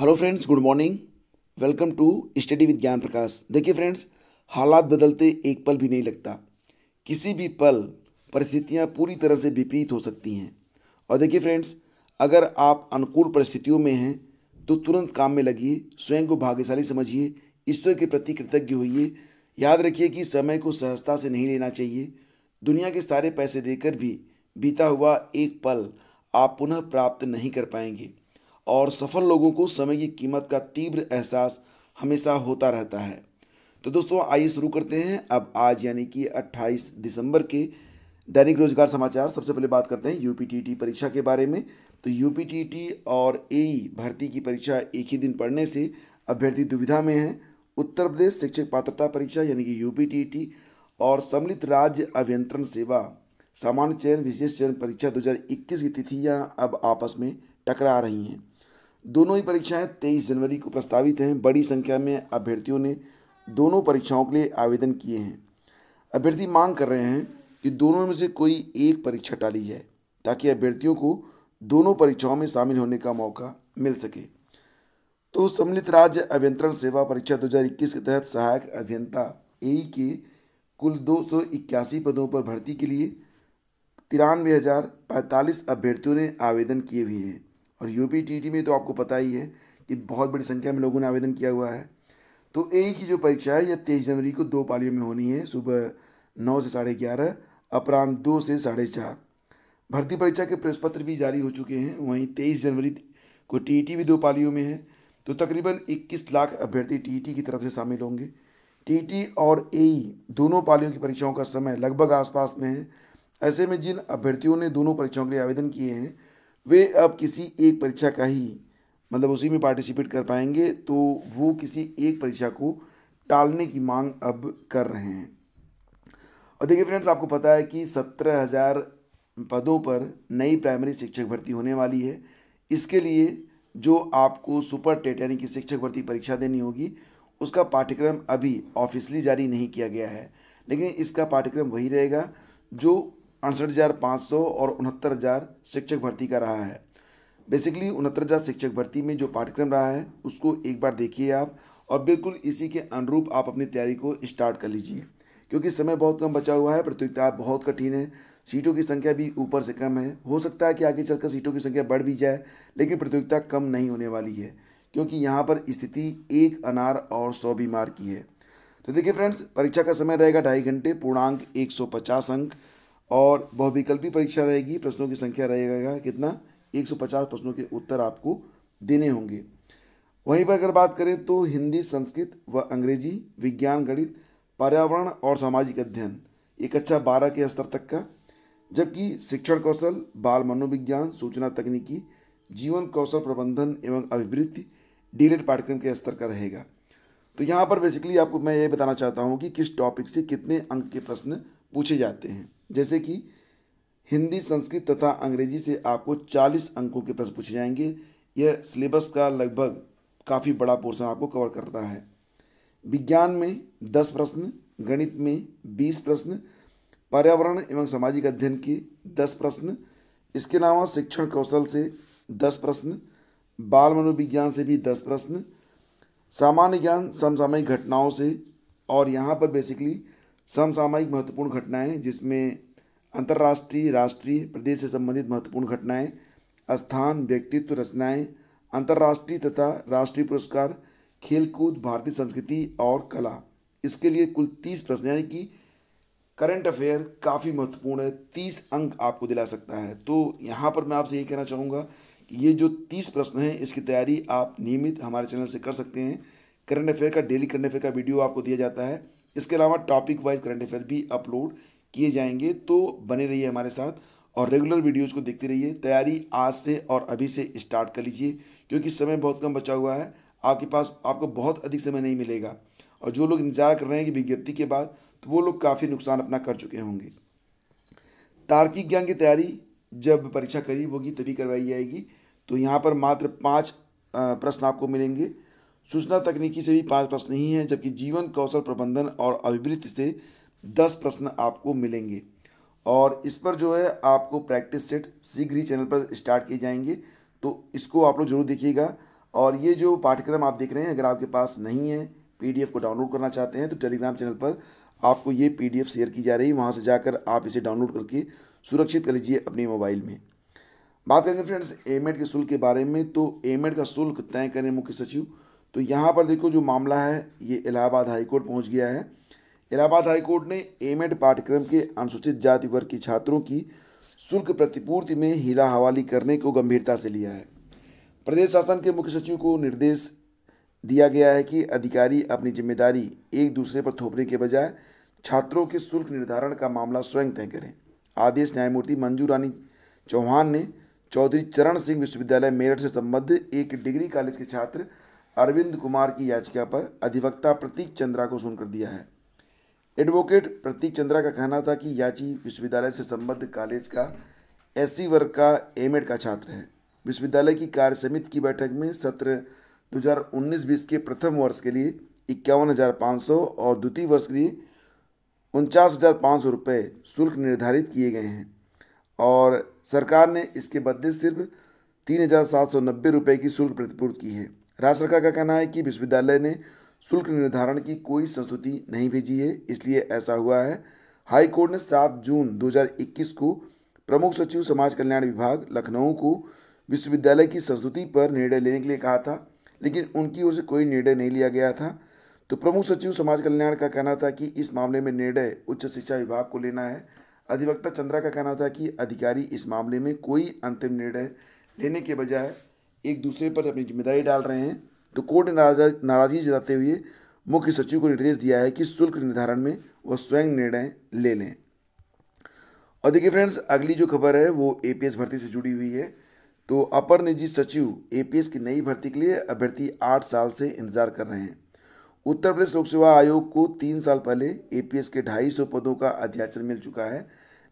hello friends good morning welcome to study with Gyan Prakash देखिए friends हालात बदलते एक पल भी नहीं लगता किसी भी पल परिस्थितियाँ पूरी तरह से विपरीत हो सकती हैं और देखिए फ्रेंड्स अगर आप अनुकूल परिस्थितियों में हैं तो तुरंत काम में लगिए स्वयं को भाग्यशाली समझिए ईश्वर के प्रति कृतज्ञ होइए याद रखिए कि समय को सहजता से नहीं लेना चाहिए दुनिया के सारे पैसे देकर भी बीता हुआ एक पल आप पुनः प्राप्त नहीं कर पाएंगे और सफल लोगों को समय की कीमत का तीव्र एहसास हमेशा होता रहता है तो दोस्तों आइए शुरू करते हैं अब आज यानी कि 28 दिसंबर के दैनिक रोजगार समाचार सबसे पहले बात करते हैं यूपीटीटी परीक्षा के बारे में तो यूपीटीटी और ए e भर्ती की परीक्षा एक ही दिन पढ़ने से अभ्यर्थी दुविधा में हैं उत्तर प्रदेश शिक्षक पात्रता परीक्षा यानी कि यू और सम्मिलित राज्य अभियंत्रण सेवा सामान्य चयन विशेष चयन परीक्षा 2021 की तिथियां अब आपस में टकरा रही हैं दोनों ही परीक्षाएं 23 जनवरी को प्रस्तावित हैं बड़ी संख्या में अभ्यर्थियों ने दोनों परीक्षाओं के लिए आवेदन किए हैं अभ्यर्थी मांग कर रहे हैं कि दोनों में से कोई एक परीक्षा टाली जाए ताकि अभ्यर्थियों को दोनों परीक्षाओं में शामिल होने का मौका मिल सके तो सम्मिलित राज्य अभियंत्रण सेवा परीक्षा 2021 के तहत सहायक अभियंता ए के कुल दो पदों पर भर्ती के लिए तिरानवे हज़ार पैंतालीस अभ्यर्थियों ने आवेदन किए हुए हैं और यूपी टी में तो आपको पता ही है कि बहुत बड़ी संख्या में लोगों ने आवेदन किया हुआ है तो ए की जो परीक्षा है यह तेईस जनवरी को दो पालियों में होनी है सुबह नौ से साढ़े ग्यारह अपराह्न दो से साढ़े चार भर्ती परीक्षा के प्रवेश पत्र भी जारी हो चुके हैं वहीं तेईस जनवरी को टी e भी दो पालियों में है तो तकरीबन इक्कीस लाख अभ्यर्थी टी e की तरफ से शामिल होंगे टी e और ए दोनों पालियों की परीक्षाओं का समय लगभग आसपास में है ऐसे में जिन अभ्यर्थियों ने दोनों परीक्षाओं के लिए आवेदन किए हैं वे अब किसी एक परीक्षा का ही मतलब उसी में पार्टिसिपेट कर पाएंगे तो वो किसी एक परीक्षा को टालने की मांग अब कर रहे हैं और देखिए फ्रेंड्स आपको पता है कि सत्रह हज़ार पदों पर नई प्राइमरी शिक्षक भर्ती होने वाली है इसके लिए जो आपको सुपर टेट यानी कि शिक्षक भर्ती परीक्षा देनी होगी उसका पाठ्यक्रम अभी ऑफिसली जारी नहीं किया गया है लेकिन इसका पाठ्यक्रम वही रहेगा जो अड़सठ हज़ार पाँच सौ और उनहत्तर हज़ार शिक्षक भर्ती का रहा है बेसिकली उनहत्तर हज़ार शिक्षक भर्ती में जो पाठ्यक्रम रहा है उसको एक बार देखिए आप और बिल्कुल इसी के अनुरूप आप अपनी तैयारी को स्टार्ट कर लीजिए क्योंकि समय बहुत कम बचा हुआ है प्रतियोगिता बहुत कठिन है सीटों की संख्या भी ऊपर से कम है हो सकता है कि आगे चलकर सीटों की संख्या बढ़ भी जाए लेकिन प्रतियोगिता कम नहीं होने वाली है क्योंकि यहाँ पर स्थिति एक अनार और सौ बीमार की है तो देखिए फ्रेंड्स परीक्षा का समय रहेगा ढाई घंटे पूर्णांक पचास अंक और बहुविकल्पी परीक्षा रहेगी प्रश्नों की संख्या रहेगा कितना 150 प्रश्नों के उत्तर आपको देने होंगे वहीं पर अगर बात करें तो हिंदी संस्कृत व अंग्रेजी विज्ञान गणित पर्यावरण और सामाजिक अध्ययन एक अच्छा बारह के स्तर तक का जबकि शिक्षण कौशल बाल मनोविज्ञान सूचना तकनीकी जीवन कौशल प्रबंधन एवं अभिवृत्ति डीलेट पाठ्यक्रम के स्तर का रहेगा तो यहाँ पर बेसिकली आपको मैं ये बताना चाहता हूँ कि किस टॉपिक से कितने अंक के प्रश्न पूछे जाते हैं जैसे कि हिंदी संस्कृत तथा अंग्रेजी से आपको चालीस अंकों के प्रश्न पूछे जाएंगे यह सिलेबस का लगभग काफ़ी बड़ा पोर्शन आपको कवर करता है विज्ञान में दस प्रश्न गणित में बीस प्रश्न पर्यावरण एवं सामाजिक अध्ययन के दस प्रश्न इसके अलावा शिक्षण कौशल से दस प्रश्न बाल मनोविज्ञान से भी दस प्रश्न सामान्य ज्ञान समसामयिक घटनाओं से और यहाँ पर बेसिकली समसामयिक महत्वपूर्ण घटनाएं जिसमें अंतर्राष्ट्रीय राष्ट्रीय प्रदेश से संबंधित महत्वपूर्ण घटनाएं स्थान व्यक्तित्व रचनाएं अंतर्राष्ट्रीय तथा राष्ट्रीय पुरस्कार खेलकूद भारतीय संस्कृति और कला इसके लिए कुल तीस प्रश्न यानी कि करंट अफेयर काफ़ी महत्वपूर्ण है तीस अंक आपको दिला सकता है तो यहाँ पर मैं आपसे यही कहना चाहूँगा कि ये जो तीस प्रश्न हैं इसकी तैयारी आप नियमित हमारे चैनल से कर सकते हैं करंट अफेयर का डेली करंट अफेयर का वीडियो आपको दिया जाता है इसके अलावा टॉपिक वाइज करंट अफेयर भी अपलोड किए जाएंगे तो बने रहिए हमारे साथ और रेगुलर वीडियोज़ को देखते रहिए तैयारी आज से और अभी से स्टार्ट कर लीजिए क्योंकि समय बहुत कम बचा हुआ है आपके पास आपको बहुत अधिक समय नहीं मिलेगा और जो लोग इंतजार कर रहे हैं कि विज्ञप्ति के बाद तो वो लोग काफ़ी नुकसान अपना कर चुके होंगे तार्किक ज्ञान की तैयारी जब परीक्षा करीब होगी तभी करवाई जाएगी तो यहाँ पर मात्र पाँच प्रश्न आपको मिलेंगे सूचना तकनीकी से भी पाँच प्रश्न ही हैं जबकि जीवन कौशल प्रबंधन और अभिवृत्ति से दस प्रश्न आपको मिलेंगे और इस पर जो है आपको प्रैक्टिस सेट शीघ्र ही चैनल पर स्टार्ट किए जाएंगे तो इसको आप लोग जरूर देखिएगा और ये जो पाठ्यक्रम आप देख रहे हैं अगर आपके पास नहीं है पीडीएफ को डाउनलोड करना चाहते हैं तो टेलीग्राम चैनल पर आपको ये पीडीएफ शेयर की जा रही है वहाँ से जाकर आप इसे डाउनलोड करके सुरक्षित कर लीजिए अपने मोबाइल में बात करेंगे फ्रेंड्स एमएड e के शुल्क के बारे में तो एमएड e का शुल्क तय करें मुख्य सचिव तो यहाँ पर देखो जो मामला है ये इलाहाबाद हाईकोर्ट पहुँच गया है इलाहाबाद हाईकोर्ट ने एम पाठ्यक्रम के अनुसूचित जाति वर्ग के छात्रों की शुल्क प्रतिपूर्ति में हीला हवाली करने को गंभीरता से लिया है प्रदेश शासन के मुख्य सचिव को निर्देश दिया गया है कि अधिकारी अपनी जिम्मेदारी एक दूसरे पर थोपने के बजाय छात्रों के शुल्क निर्धारण का मामला स्वयं तय करें आदेश न्यायमूर्ति मंजू रानी चौहान ने चौधरी चरण सिंह विश्वविद्यालय मेरठ से संबद्ध एक डिग्री कॉलेज के छात्र अरविंद कुमार की याचिका पर अधिवक्ता प्रतीक चंद्रा को सुनकर दिया है एडवोकेट प्रतीक चंद्रा का कहना था कि याची विश्वविद्यालय से संबद्ध कॉलेज का एस वर्ग का एम का छात्र है विश्वविद्यालय की कार्य समिति की बैठक में सत्र 2019-20 के प्रथम वर्ष के लिए इक्यावन हज़ार पाँच सौ और द्वितीय वर्ष के लिए उनचास हज़ार पाँच सौ रुपये शुल्क निर्धारित किए गए हैं और सरकार ने इसके बदले सिर्फ तीन हज़ार सात सौ नब्बे रुपये की शुल्क प्रतिपूर्ति की है राज्य सरकार का कहना है कि विश्वविद्यालय ने शुल्क निर्धारण की कोई संस्तुति नहीं भेजी है इसलिए ऐसा हुआ है हाई कोर्ट ने 7 जून 2021 को प्रमुख सचिव समाज कल्याण विभाग लखनऊ को विश्वविद्यालय की संस्तुति पर निर्णय लेने के लिए कहा था लेकिन उनकी ओर से कोई निर्णय नहीं लिया गया था तो प्रमुख सचिव समाज कल्याण का कहना था कि इस मामले में निर्णय उच्च शिक्षा विभाग को लेना है अधिवक्ता चंद्रा का कहना था कि अधिकारी इस मामले में कोई अंतिम निर्णय लेने के बजाय एक दूसरे पर अपनी जिम्मेदारी डाल रहे हैं तो कोर्ट ने नाराजगी जताते हुए मुख्य सचिव को निर्देश दिया है कि शुल्क निर्धारण में वह स्वयं निर्णय ले लें और देखिए फ्रेंड्स अगली जो खबर है वो एपीएस भर्ती से जुड़ी हुई है तो अपर निजी सचिव एपीएस की नई भर्ती के लिए अभ्यर्थी आठ साल से इंतजार कर रहे हैं उत्तर प्रदेश लोक सेवा आयोग को तीन साल पहले एपीएस के ढाई सौ पदों का अध्याचन मिल चुका है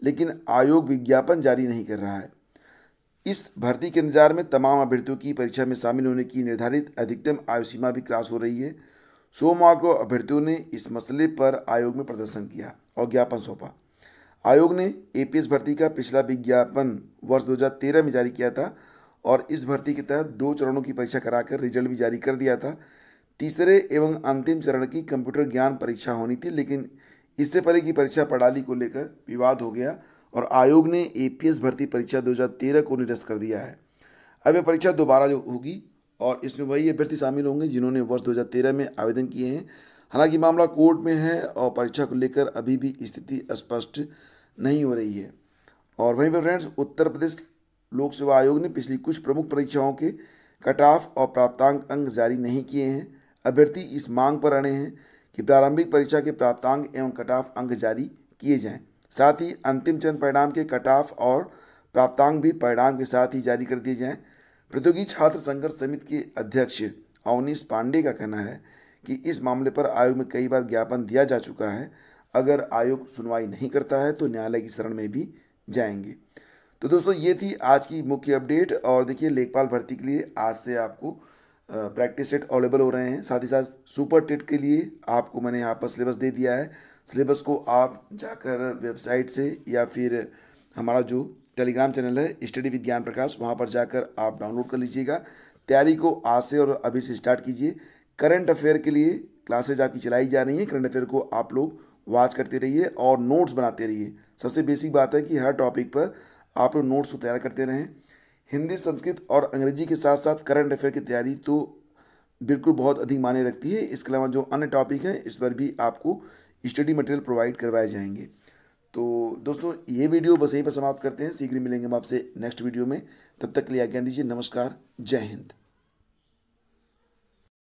लेकिन आयोग विज्ञापन जारी नहीं कर रहा है इस भर्ती के इंतजार में तमाम अभ्यर्थियों की परीक्षा में शामिल होने की निर्धारित अधिकतम आयु सीमा भी क्रॉस हो रही है सोमवार को अभ्यर्थियों ने इस मसले पर आयोग में प्रदर्शन किया और ज्ञापन सौंपा आयोग ने एपीएस भर्ती का पिछला विज्ञापन वर्ष 2013 में जारी किया था और इस भर्ती के तहत दो चरणों की परीक्षा कराकर रिजल्ट भी जारी कर दिया था तीसरे एवं अंतिम चरण की कंप्यूटर ज्ञान परीक्षा होनी थी लेकिन इससे पहले की परीक्षा प्रणाली को लेकर विवाद हो गया और आयोग ने एपीएस भर्ती परीक्षा 2013 को निरस्त कर दिया है अब यह परीक्षा दोबारा जो होगी और इसमें वही अभ्यर्थी शामिल होंगे जिन्होंने वर्ष 2013 में आवेदन किए हैं हालांकि मामला कोर्ट में है और परीक्षा को लेकर अभी भी स्थिति स्पष्ट नहीं हो रही है और वहीं पर फ्रेंड्स उत्तर प्रदेश लोक सेवा आयोग ने पिछली कुछ प्रमुख परीक्षाओं के कट ऑफ और प्राप्तांक अंक जारी नहीं किए हैं अभ्यर्थी इस मांग पर अड़े हैं कि प्रारंभिक परीक्षा के प्राप्तांक एवं कट ऑफ अंक जारी किए जाएँ साथ ही अंतिम चरण परिणाम के कट ऑफ और प्राप्तांक भी परिणाम के साथ ही जारी कर दिए जाएं प्रतियोगी छात्र संघर्ष समिति के अध्यक्ष अवनीश पांडे का कहना है कि इस मामले पर आयोग में कई बार ज्ञापन दिया जा चुका है अगर आयोग सुनवाई नहीं करता है तो न्यायालय की शरण में भी जाएंगे तो दोस्तों ये थी आज की मुख्य अपडेट और देखिए लेखपाल भर्ती के लिए आज से आपको प्रैक्टिस सेट अवेलेबल हो रहे हैं साथ ही साथ सुपर टेट के लिए आपको मैंने यहाँ पर सिलेबस दे दिया है सिलेबस को आप जाकर वेबसाइट से या फिर हमारा जो टेलीग्राम चैनल है स्टडी विद ज्ञान प्रकाश वहाँ पर जाकर आप डाउनलोड कर लीजिएगा तैयारी को आज से और अभी से स्टार्ट कीजिए करंट अफेयर के लिए क्लासेज आपकी चलाई जा रही हैं करंट अफेयर को आप लोग वॉच करते रहिए और नोट्स बनाते रहिए सबसे बेसिक बात है कि हर टॉपिक पर आप लोग नोट्स को तैयार करते रहें हिंदी संस्कृत और अंग्रेजी के साथ साथ करंट अफेयर की तैयारी तो बिल्कुल बहुत अधिक माने रखती है इसके अलावा जो अन्य टॉपिक हैं इस पर भी आपको स्टडी मटेरियल प्रोवाइड करवाए जाएंगे तो दोस्तों ये वीडियो बस यहीं पर समाप्त करते हैं शीघ्र मिलेंगे हम आपसे नेक्स्ट वीडियो में तब तक के लिए आज्ञा दीजिए नमस्कार जय हिंद